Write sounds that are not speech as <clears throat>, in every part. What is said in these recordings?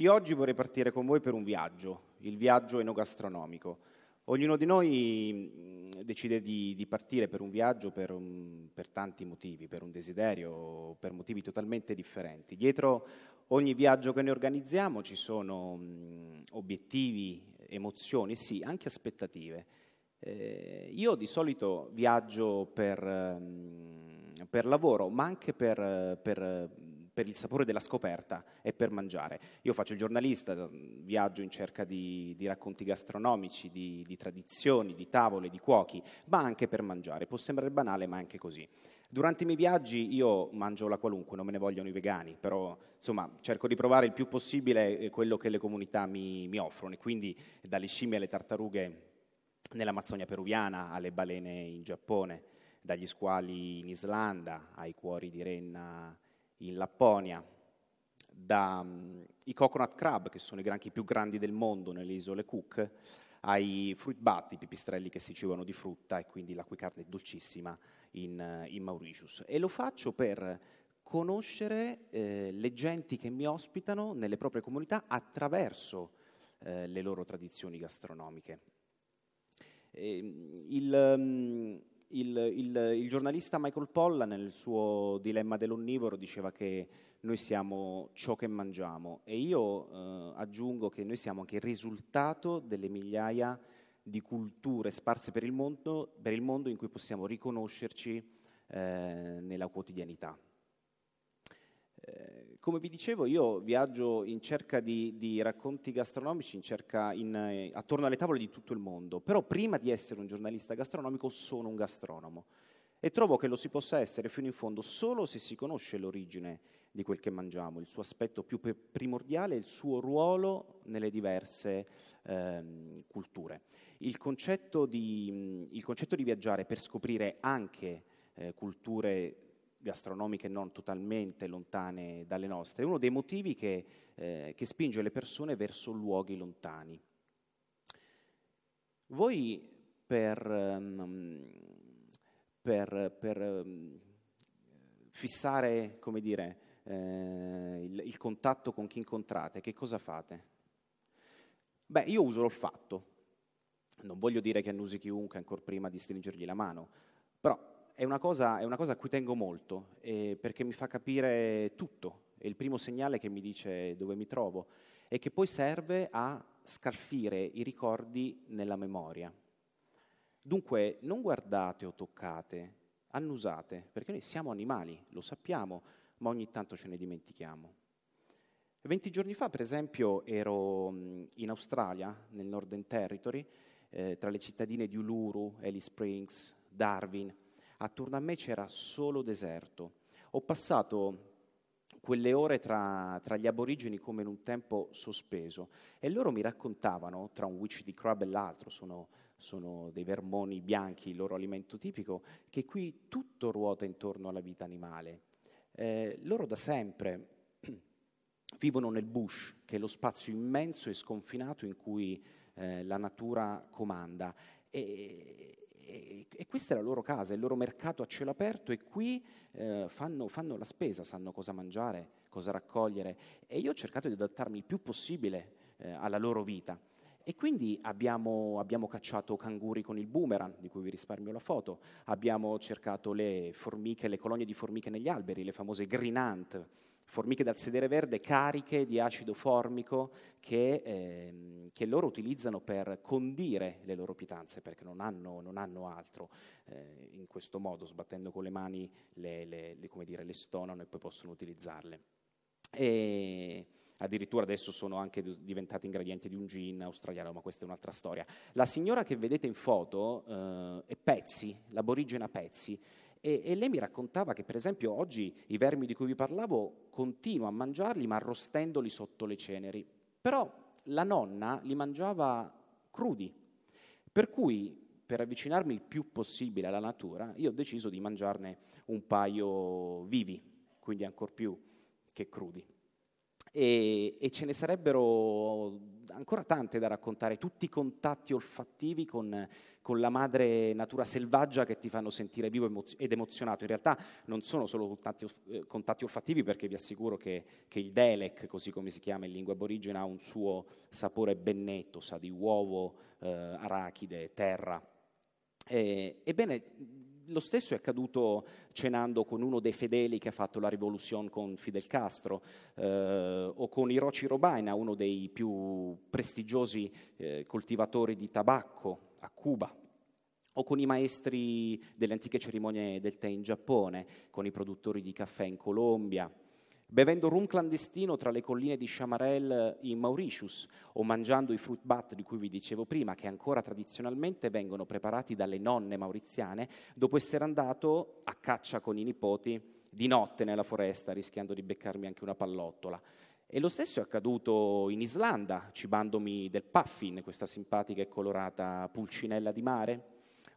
Io oggi vorrei partire con voi per un viaggio, il viaggio enogastronomico. Ognuno di noi mm, decide di, di partire per un viaggio per, un, per tanti motivi, per un desiderio, per motivi totalmente differenti. Dietro ogni viaggio che noi organizziamo ci sono mh, mm, obiettivi, emozioni, sì, anche aspettative. Eh, io di solito viaggio per, mh, mm, per lavoro, ma anche per, per per il sapore della scoperta e per mangiare. Io faccio il giornalista, viaggio in cerca di, di racconti gastronomici, di, di tradizioni, di tavole, di cuochi, ma anche per mangiare. Può sembrare banale, ma è anche così. Durante i miei viaggi io mangio la qualunque, non me ne vogliono i vegani, però insomma cerco di provare il più possibile eh, quello che le comunità mi, mi offrono, e quindi dalle scimmie alle tartarughe nell'Amazzonia peruviana, alle balene in Giappone, dagli squali in Islanda, ai cuori di renna in Lapponia, dai mm, coconut crab, che sono i granchi più grandi del mondo nelle isole Cook, ai fruit bat, i pipistrelli che si cibano di frutta e quindi la cui carne è dolcissima in, eh, in Mauritius. E lo faccio per conoscere eh, le genti che mi ospitano nelle proprie comunità attraverso eh, le loro tradizioni gastronomiche. E, ehm, il, mm, il, il, il, giornalista Michael Polla nel suo dilemma dell'onnivoro diceva che noi siamo ciò che mangiamo e io eh, aggiungo che noi siamo anche il risultato delle migliaia di culture sparse per il mondo, per il mondo in cui possiamo riconoscerci eh, nella quotidianità. Eh, come vi dicevo, io viaggio in cerca di, di racconti gastronomici in cerca in, eh, attorno alle tavole di tutto il mondo, però prima di essere un giornalista gastronomico sono un gastronomo e trovo che lo si possa essere fino in fondo solo se si conosce l'origine di quel che mangiamo, il suo aspetto più primordiale, il suo ruolo nelle diverse ehm, culture. Il concetto, di, mm, il concetto, di, viaggiare per scoprire anche eh, culture gastronomiche non totalmente lontane dalle nostre, è uno dei motivi che, eh, che spinge le persone verso luoghi lontani. Voi per, ehm, per, per ehm, fissare, come dire, eh, il, il contatto con chi incontrate, che cosa fate? Beh, io uso l'olfatto. Non voglio dire che annusi chiunque ancora prima di stringergli la mano, però è una, cosa, è una cosa a cui tengo molto, eh, perché mi fa capire tutto, è il primo segnale che mi dice dove mi trovo e che poi serve a scalfire i ricordi nella memoria. Dunque non guardate o toccate, annusate, perché noi siamo animali, lo sappiamo, ma ogni tanto ce ne dimentichiamo. Venti giorni fa, per esempio, ero mm, in Australia, nel Northern Territory, eh, tra le cittadine di Uluru, Ellie Springs, Darwin, attorno a me c'era solo deserto. Ho passato quelle ore tra, tra, gli aborigeni come in un tempo sospeso e loro mi raccontavano, tra un witch di crab e l'altro, sono, sono dei vermoni bianchi, il loro alimento tipico, che qui tutto ruota intorno alla vita animale. Eh, loro da sempre <clears throat> vivono nel bush, che è lo spazio immenso e sconfinato in cui eh, la natura comanda. E, e, questa è la loro casa, il loro mercato a cielo aperto e qui eh, fanno, fanno, la spesa, sanno cosa mangiare, cosa raccogliere e io ho cercato di adattarmi il più possibile eh, alla loro vita. E quindi abbiamo, abbiamo, cacciato canguri con il boomerang, di cui vi risparmio la foto, abbiamo cercato le formiche, le colonie di formiche negli alberi, le famose green ant, formiche dal sedere verde cariche di acido formico che, eh, che loro utilizzano per condire le loro pietanze, perché non hanno, non hanno altro. Eh, in questo modo, sbattendo con le mani, le, le, le, dire, le stonano e poi possono utilizzarle. E addirittura adesso sono anche diventati ingredienti di un gin australiano, ma questa è un'altra storia. La signora che vedete in foto eh, è Pezzi, l'aborigena Pezzi, e, e, lei mi raccontava che, per esempio, oggi i vermi di cui vi parlavo continua a mangiarli, ma arrostendoli sotto le ceneri. Però la nonna li mangiava crudi. Per cui, per avvicinarmi il più possibile alla natura, io ho deciso di mangiarne un paio vivi, quindi ancor più che crudi. E, e ce ne sarebbero ancora tante da raccontare, tutti i contatti olfattivi con con la madre natura selvaggia che ti fanno sentire vivo ed emozionato. In realtà non sono solo contatti, eh, contatti olfattivi perché vi assicuro che, che, il Delec, così come si chiama in lingua aborigena, ha un suo sapore ben netto, sa di uovo, eh, arachide, terra. E, ebbene, lo stesso è accaduto cenando con uno dei fedeli che ha fatto la rivoluzione con Fidel Castro, eh, o con Hiroshi Robaina, uno dei più prestigiosi eh, coltivatori di tabacco a Cuba, o con i maestri delle antiche cerimonie del tè in Giappone, con i produttori di caffè in Colombia, bevendo rum clandestino tra le colline di Chamarelle in Mauritius o mangiando i fruit bat di cui vi dicevo prima, che ancora tradizionalmente vengono preparati dalle nonne mauriziane dopo essere andato a caccia con i nipoti di notte nella foresta rischiando di beccarmi anche una pallottola. E lo stesso è accaduto in Islanda, cibandomi del puffin, questa simpatica e colorata pulcinella di mare.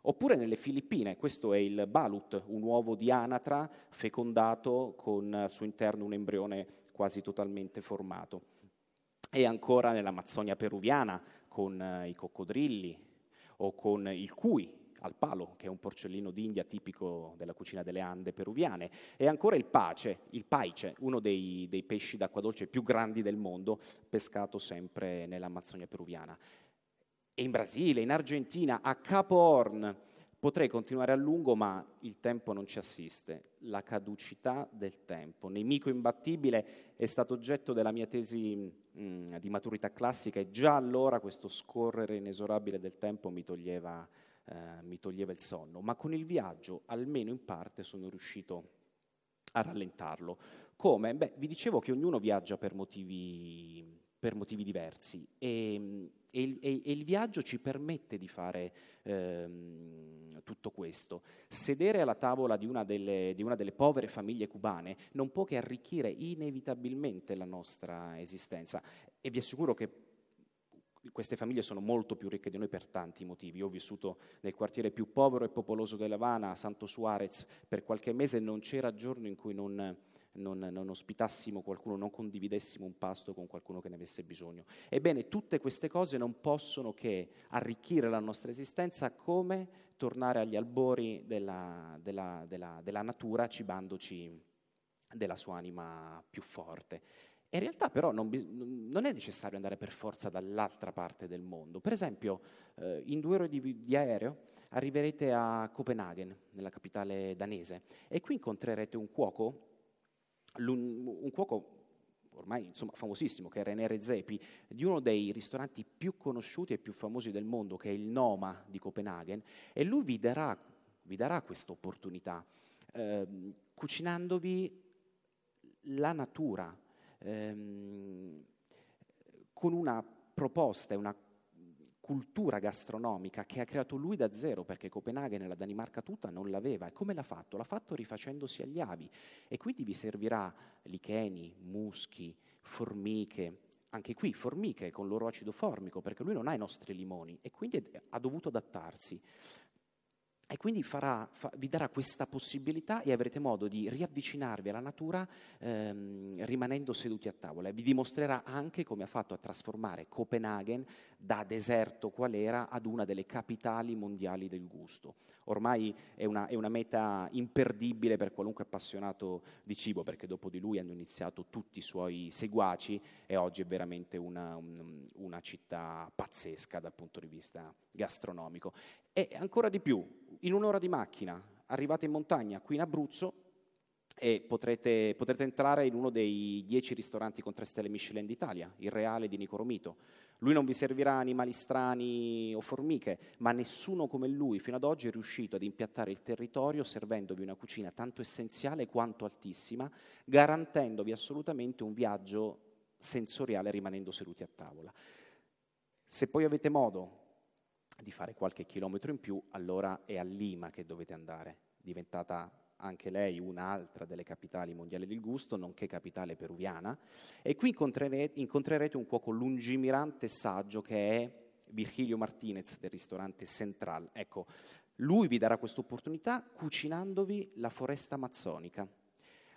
Oppure nelle Filippine, questo è il balut, un uovo di anatra fecondato con al suo interno un embrione quasi totalmente formato. E ancora nell'Amazzonia peruviana, con eh, i coccodrilli o con il cui, al palo, che è un porcellino d'India tipico della cucina delle Ande peruviane, e ancora il pace, il paice, uno dei, dei pesci d'acqua dolce più grandi del mondo, pescato sempre nell'Amazzonia peruviana. E in Brasile, in Argentina, a Capo Horn, Potrei continuare a lungo, ma il tempo non ci assiste. La caducità del tempo, nemico imbattibile, è stato oggetto della mia tesi mh, di maturità classica e già allora questo scorrere inesorabile del tempo mi toglieva eh, mi toglieva il sonno, ma con il viaggio almeno in parte sono riuscito a rallentarlo. Come? Beh, vi dicevo che ognuno viaggia per motivi, per motivi diversi e, e, il, e, il viaggio ci permette di fare eh, tutto questo. Sedere alla tavola di una, delle, di una delle povere famiglie cubane non può che arricchire inevitabilmente la nostra esistenza e vi assicuro che queste famiglie sono molto più ricche di noi per tanti motivi. Io ho vissuto nel quartiere più povero e popoloso dell'Havana, a Santo Suarez, per qualche mese non c'era giorno in cui non, non, non, ospitassimo qualcuno, non condividessimo un pasto con qualcuno che ne avesse bisogno. Ebbene, tutte queste cose non possono che arricchire la nostra esistenza come tornare agli albori della, della, della, della natura cibandoci della sua anima più forte. In realtà però non, non, è necessario andare per forza dall'altra parte del mondo. Per esempio, eh, in due ore di, di, aereo arriverete a Copenaghen, nella capitale danese, e qui incontrerete un cuoco, un cuoco ormai insomma, famosissimo, che è René Redzepi, di uno dei ristoranti più conosciuti e più famosi del mondo, che è il Noma di Copenaghen, e lui vi darà, vi darà questa opportunità, eh, cucinandovi la natura ehm, con una proposta e una cultura gastronomica che ha creato lui da zero, perché Copenaghen, e la Danimarca tutta, non l'aveva. E come l'ha fatto? L'ha fatto rifacendosi agli avi. E quindi vi servirà licheni, muschi, formiche, anche qui formiche con loro acido formico, perché lui non ha i nostri limoni e quindi ha dovuto adattarsi. E quindi farà, fa, vi darà questa possibilità e avrete modo di riavvicinarvi alla natura ehm, rimanendo seduti a tavola. E vi dimostrerà anche come ha fatto a trasformare Copenaghen da deserto qual era ad una delle capitali mondiali del gusto. Ormai è una, è una meta imperdibile per qualunque appassionato di cibo, perché dopo di lui hanno iniziato tutti i suoi seguaci e oggi è veramente una, un, una città pazzesca dal punto di vista gastronomico. E ancora di più, in un'ora di macchina arrivate in montagna qui in Abruzzo e potrete, potrete entrare in uno dei dieci ristoranti con tre stelle Michelin d'Italia, il Reale di Nicoromito. Lui non vi servirà animali strani o formiche, ma nessuno come lui fino ad oggi è riuscito ad impiattare il territorio servendovi una cucina tanto essenziale quanto altissima, garantendovi assolutamente un viaggio sensoriale rimanendo seduti a tavola. Se poi avete modo di fare qualche chilometro in più, allora è a Lima che dovete andare, diventata anche lei un'altra delle capitali mondiali del gusto, nonché capitale peruviana, e qui incontrerete un cuoco lungimirante e saggio che è Virgilio Martinez del ristorante Central. Ecco, lui vi darà questa opportunità cucinandovi la foresta amazzonica.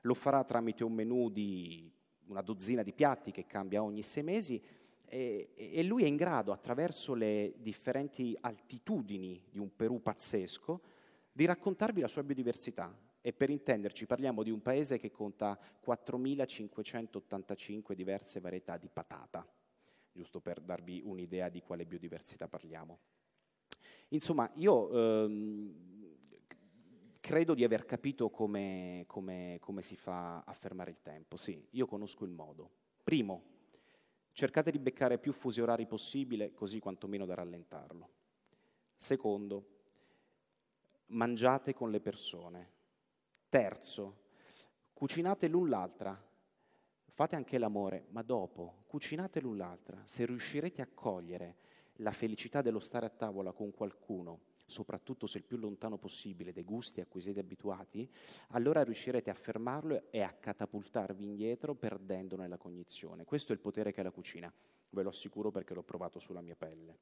Lo farà tramite un menù di una dozzina di piatti che cambia ogni sei mesi, e, lui è in grado, attraverso le differenti altitudini di un Perù pazzesco, di raccontarvi la sua biodiversità. E per intenderci parliamo di un paese che conta 4.585 diverse varietà di patata, giusto per darvi un'idea di quale biodiversità parliamo. Insomma, io ehm, credo di aver capito come, come, come si fa a fermare il tempo. Sì, io conosco il modo. Primo, Cercate di beccare più fusi orari possibile, così quantomeno da rallentarlo. Secondo, mangiate con le persone. Terzo, cucinate l'un l'altra. Fate anche l'amore, ma dopo, cucinate l'un l'altra. Se riuscirete a cogliere la felicità dello stare a tavola con qualcuno soprattutto se il più lontano possibile, dai gusti a cui siete abituati, allora riuscirete a fermarlo e a catapultarvi indietro perdendone la cognizione. Questo è il potere che ha la cucina, ve lo assicuro perché l'ho provato sulla mia pelle.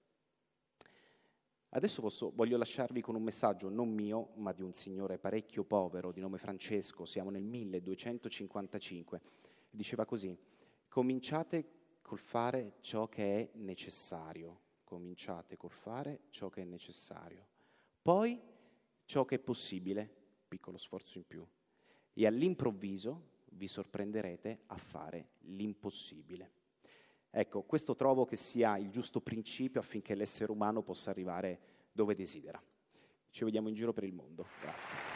Adesso posso, voglio lasciarvi con un messaggio non mio, ma di un signore parecchio povero di nome Francesco, siamo nel 1255. Diceva così: Cominciate col fare ciò che è necessario. Cominciate col fare ciò che è necessario. Poi ciò che è possibile, piccolo sforzo in più. E all'improvviso vi sorprenderete a fare l'impossibile. Ecco, questo trovo che sia il giusto principio affinché l'essere umano possa arrivare dove desidera. Ci vediamo in giro per il mondo. Grazie.